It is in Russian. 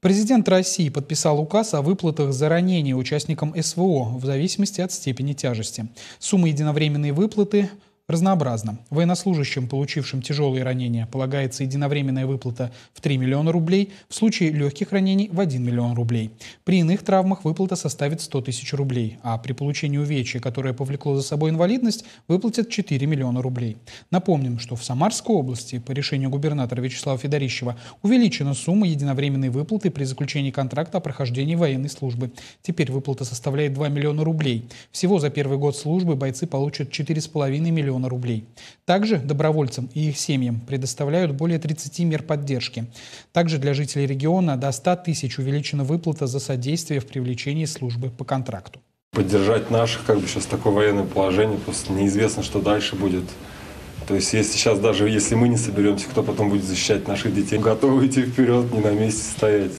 Президент России подписал указ о выплатах за ранение участникам СВО в зависимости от степени тяжести. Сумма единовременной выплаты разнообразно. Военнослужащим, получившим тяжелые ранения, полагается единовременная выплата в 3 миллиона рублей, в случае легких ранений в 1 миллион рублей. При иных травмах выплата составит 100 тысяч рублей, а при получении увечья, которое повлекло за собой инвалидность, выплатят 4 миллиона рублей. Напомним, что в Самарской области по решению губернатора Вячеслава Федорищева увеличена сумма единовременной выплаты при заключении контракта о прохождении военной службы. Теперь выплата составляет 2 миллиона рублей. Всего за первый год службы бойцы получат 4,5 миллиона миллиона рублей. Также добровольцам и их семьям предоставляют более 30 мер поддержки. Также для жителей региона до 100 тысяч увеличена выплата за содействие в привлечении службы по контракту. Поддержать наших, как бы сейчас такое военное положение, просто неизвестно, что дальше будет. То есть если сейчас даже если мы не соберемся, кто потом будет защищать наших детей? Готовы идти вперед, не на месте стоять.